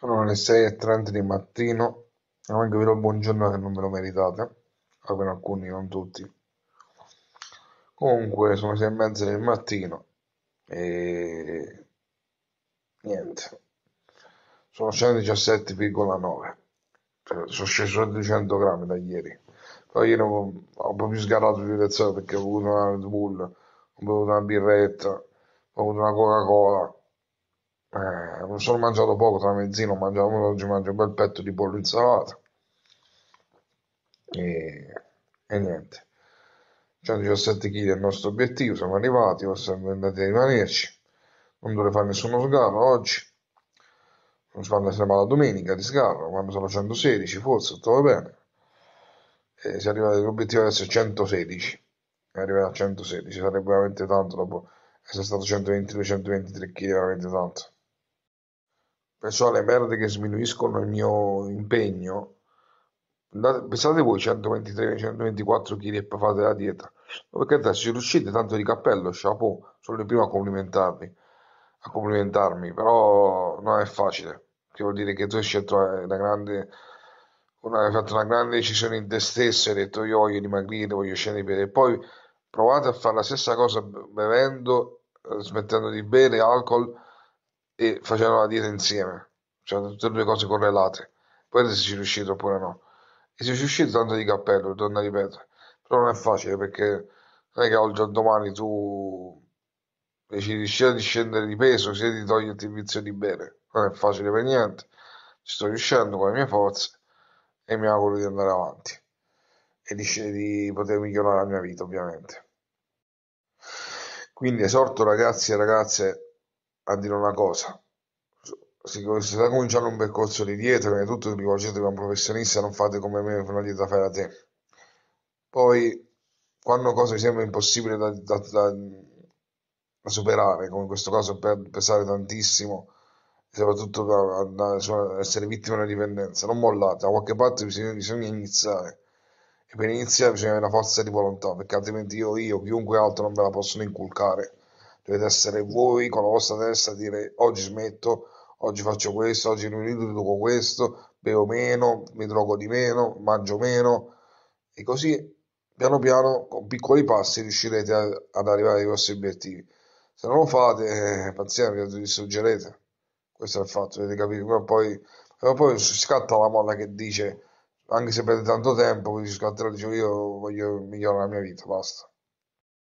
Sono le 6.30 di mattino e anche vi do il buongiorno che non ve lo meritate, almeno alcuni, non tutti. Comunque sono le 6.30 del mattino e niente, sono 117,9, cioè, sono sceso di 200 grammi da ieri. Però ieri ho, ho un po' più sgarato di lezione perché ho avuto una Red Bull, ho bevuto una birretta, ho avuto una Coca-Cola eh, non sono mangiato poco tra mezzino, ho oggi mangio un bel petto di pollo in E, e niente. 117 kg è il nostro obiettivo, siamo arrivati, siamo andati a rimanerci. Non dovrei fare nessuno sgarro oggi. Non si quando siamo alla domenica di sgarro, quando sono 116 forse, tutto va bene. E eh, si è arrivati all'obiettivo adesso 116. Arriverà a 116, sarebbe veramente tanto dopo essere stato 122-123 kg, veramente tanto. Perciò le merde che sminuiscono il mio impegno. Andate, pensate voi 123-124 kg e poi fate la dieta. perché te, ci riuscite tanto di cappello, chapeau, sono il primo a complimentarvi. A complimentarmi, però non è facile. Che vuol dire che tu hai scelto una grande una, hai fatto una grande decisione in te stesso, hai detto io voglio dimagrire, voglio scendere di peso e poi provate a fare la stessa cosa bevendo, eh, smettendo di bere alcol e facevano la dieta insieme, cioè tutte e due cose correlate. Poi se ci è riuscito oppure no. E se ci è riuscito tanto di cappello, torno a ripetere. Però non è facile perché non è che oggi o domani tu decidi sia di scendere di peso sia di toglierti il vizio di bere. Non è facile per niente. Ci sto riuscendo con le mie forze e mi auguro di andare avanti e di, di poter migliorare la mia vita ovviamente. Quindi esorto ragazzi e ragazze a dire una cosa. Se state cominciando un percorso di dieta, prima di tutto rivolgetevi a un professionista, non fate come me una dieta fai da te. Poi, quando cose sembrano impossibili da, da, da, da, superare, come in questo caso per pesare tantissimo, soprattutto da, essere vittima di una dipendenza, non mollate, da qualche parte bisogna, bisogna iniziare e per iniziare bisogna avere una forza di volontà perché altrimenti io, io chiunque altro non ve la possono inculcare dovete essere voi con la vostra testa a dire oggi smetto, oggi faccio questo, oggi non riduco questo, bevo meno, mi drogo di meno, mangio meno e così piano piano con piccoli passi riuscirete a, ad arrivare ai vostri obiettivi. Se non lo fate, eh, pazienza, vi distruggerete. Questo è il fatto, dovete capire. Ma poi, ma poi scatta la molla che dice, anche se perde tanto tempo, si scatterà e dice io voglio migliorare la mia vita, basta.